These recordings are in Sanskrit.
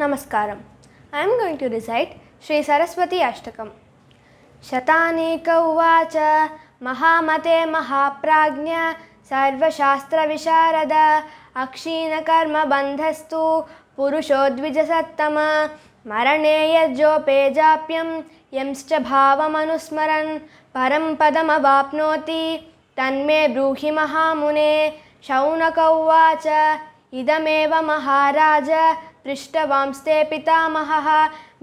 नमस्कार I am going to recite Shri Saraswati Ashtak शतानेक उवाच महामते महाप्राज्ञ सर्वशास्त्रविशारद बंधस्तु पुरुषो सत्तम मरणे यज्जोपेजाप्यं यंश्च भावमनुस्मरन् परं पदमवाप्नोति तन्मे ब्रूहि महामुने शौनक उवाच इदमेव महाराज पृष्टवांस्ते पितामहः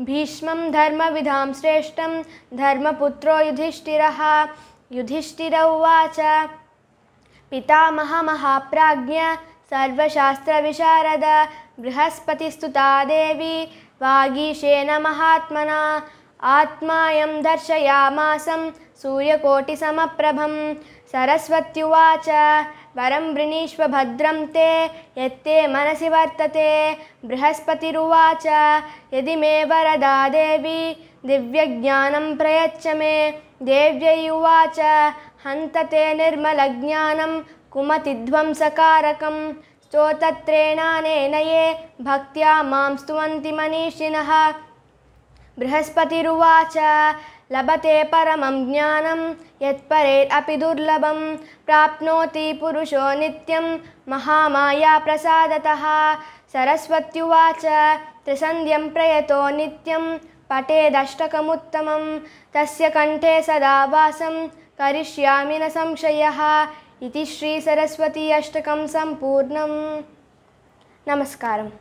भीष्मं धर्मविधां श्रेष्ठं धर्मपुत्रो युधिष्ठिरः युधिष्ठिर उवाच पितामहमहाप्राज्ञ सर्वशास्त्रविशारद बृहस्पतिस्तुता देवी वागीशेन महात्मना आत्मायं दर्शयामासं सूर्यकोटिसमप्रभं सरस्वत्युवाच वरं भद्रं ते यत्ते मनसि वर्तते बृहस्पतिरुवाच यदि मे वरदा देवी दिव्यज्ञानं प्रयच्छ मे देव्ययुवाच हन्त ते निर्मलज्ञानं कुमतिध्वंसकारकं स्तोतत्रेणानेन ये भक्त्या मां स्तुवन्ति मनीषिणः बृहस्पतिरुवाच लभते परमं ज्ञानं यत्परे अपि दुर्लभं प्राप्नोति पुरुषो नित्यं प्रसादतः सरस्वत्युवाच त्रिसन्ध्यं प्रयतो नित्यं पटेदष्टकमुत्तमं तस्य कण्ठे सदा वासं करिष्यामि न संशयः इति श्रीसरस्वती अष्टकं सम्पूर्णम् नमस्कारम्